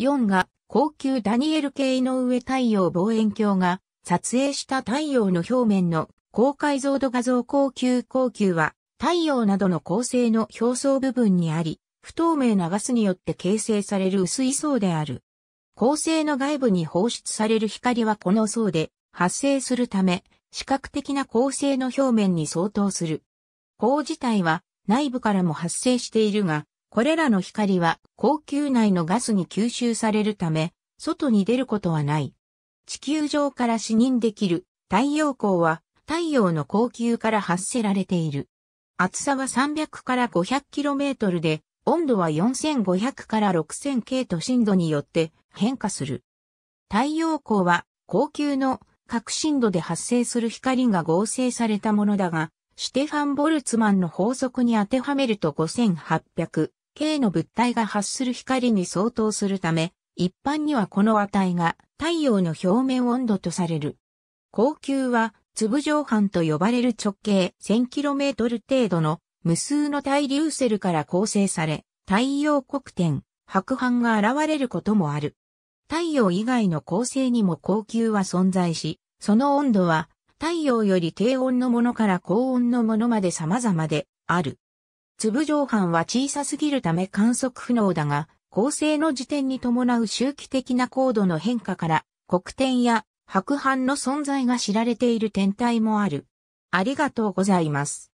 4が高級ダニエル系の上太陽望遠鏡が撮影した太陽の表面の高解像度画像高級高級は太陽などの構成の表層部分にあり、不透明なガスによって形成される薄い層である。恒星の外部に放出される光はこの層で発生するため、視覚的な恒星の表面に相当する。光自体は内部からも発生しているが、これらの光は高球内のガスに吸収されるため、外に出ることはない。地球上から視認できる太陽光は太陽の光球から発せられている。厚さは300から 500km で、温度は4500から 6000K と深度によって変化する。太陽光は高級の核深度で発生する光が合成されたものだが、シュテファン・ボルツマンの法則に当てはめると5800 K の物体が発する光に相当するため、一般にはこの値が太陽の表面温度とされる。光球は粒状斑と呼ばれる直径 1000km 程度の無数の対流セルから構成され、太陽黒点、白斑が現れることもある。太陽以外の構成にも光球は存在し、その温度は太陽より低温のものから高温のものまで様々である。粒上半は小さすぎるため観測不能だが、構成の時点に伴う周期的な高度の変化から、黒点や白斑の存在が知られている天体もある。ありがとうございます。